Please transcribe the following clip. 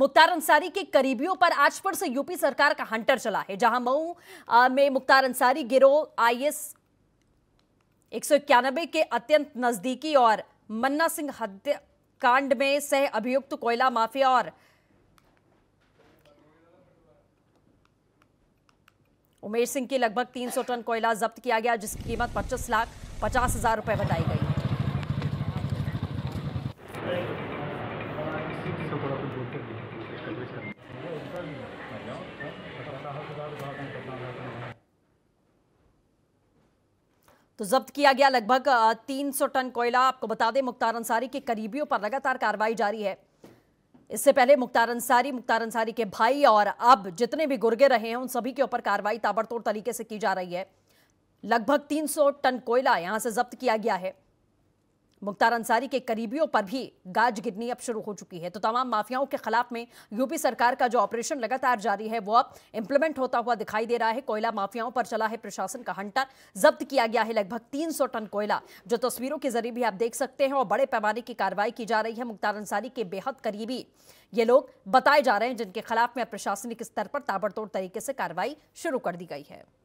मुख्तार अंसारी के करीबियों पर आज फिर से यूपी सरकार का हंटर चला है जहां मऊ में मुख्तार अंसारी गिरोह आईएस एक सौ इक्यानबे के अत्यंत नजदीकी और मन्ना सिंह हत्याकांड में सह अभियुक्त कोयला माफिया और उमेश सिंह की लगभग 300 टन कोयला जब्त किया गया जिसकी कीमत 25 लाख पचास हजार रुपए बताई गई तो जब्त किया गया लगभग 300 टन कोयला आपको बता दें मुख्तार अंसारी के करीबियों पर लगातार कार्रवाई जारी है इससे पहले मुख्तार अंसारी मुख्तार अंसारी के भाई और अब जितने भी गुर्गे रहे हैं उन सभी के ऊपर कार्रवाई ताबड़तोड़ तरीके से की जा रही है लगभग 300 टन कोयला यहां से जब्त किया गया है मुख्तार अंसारी के करीबियों पर भी गाज गिरनी अब शुरू हो चुकी है तो तमाम माफियाओं के खिलाफ में यूपी सरकार का जो ऑपरेशन लगातार जारी है वो अब इम्प्लीमेंट होता हुआ दिखाई दे रहा है कोयला माफियाओं पर चला है प्रशासन का हंटर जब्त किया गया है लगभग 300 टन कोयला जो तस्वीरों के जरिए भी आप देख सकते हैं और बड़े पैमाने की कार्रवाई की जा रही है मुख्तार अंसारी के बेहद करीबी ये लोग बताए जा रहे हैं जिनके खिलाफ में प्रशासनिक स्तर पर ताबड़तोड़ तरीके से कार्रवाई शुरू कर दी गई है